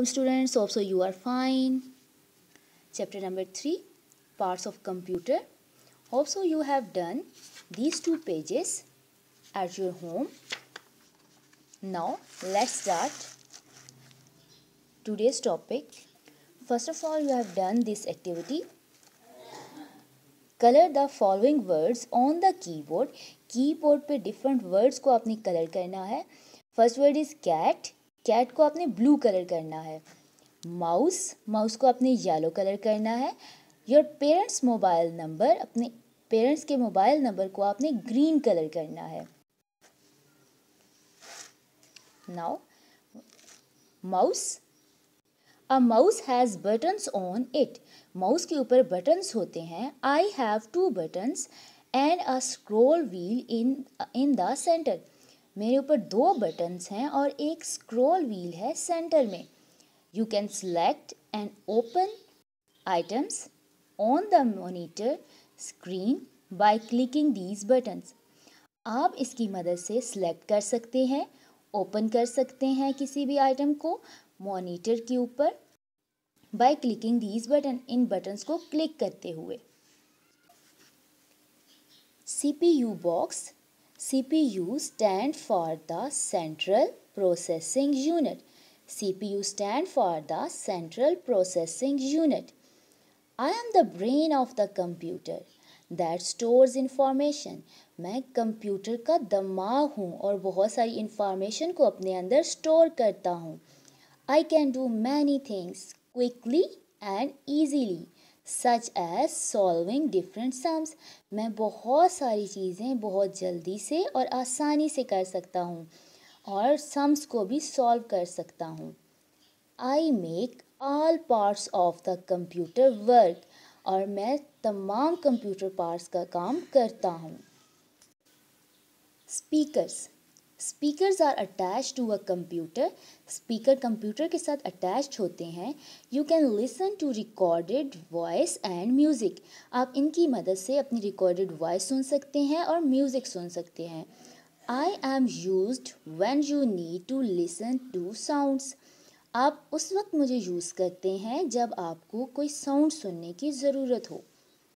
welcome students also you are fine chapter number 3 parts of computer also you have done these two pages at your home now let's start today's topic first of all you have done this activity colour the following words on the keyboard keyboard पे different words को आपने colour करना है first word is cat cat को आपने blue colour करना है mouse mouse को आपने येलो कलर करना है योर पेरेंट्स मोबाइल नंबर अपने पेरेंट्स के मोबाइल नंबर को आपने ग्रीन कलर करना है now mouse a mouse has buttons on it mouse के ऊपर बटन्स होते हैं I have two buttons and a scroll wheel in in the centre मेरे ऊपर दो बटन्स हैं और एक स्क्रॉल व्हील है सेंटर में you can select and open items on the monitor screen by clicking these buttons आप इसकी मदद से सेलेक्ट कर सकते हैं ओपन कर सकते हैं किसी भी आइटम को मॉनिटर के ऊपर बाय क्लिकिंग दीज बटन इन बटन्स को क्लिक करते हुए C P U box CPU stand for the Central Processing Unit. CPU stand for the Central Processing Unit. I am the brain of the computer that stores information. मैं computer का दिमाग हूँ और बहुत सारी इंफॉर्मेशन को अपने अंदर स्टोर करता हूँ I can do many things quickly and easily such as solving different sums मैं बहुत सारी चीज़ें बहुत जल्दी से और आसानी से कर सकता हूँ और सम्स को भी सॉल्व कर सकता हूँ I make all parts of the computer work और मैं तमाम कंप्यूटर पार्ट्स का काम करता हूँ speakers speakers are attach to a computer speaker computer के साथ अटैच होते हैं you can listen to recorded voice and music आप इनकी मदद से अपनी रिकॉर्डेड वॉइस सुन सकते हैं और म्यूज़िक सुन सकते हैं I am use when you need to listen to sounds आप उस वक्त मुझे यूज़ करते हैं जब आपको कोई साउंड सुनने की ज़रूरत हो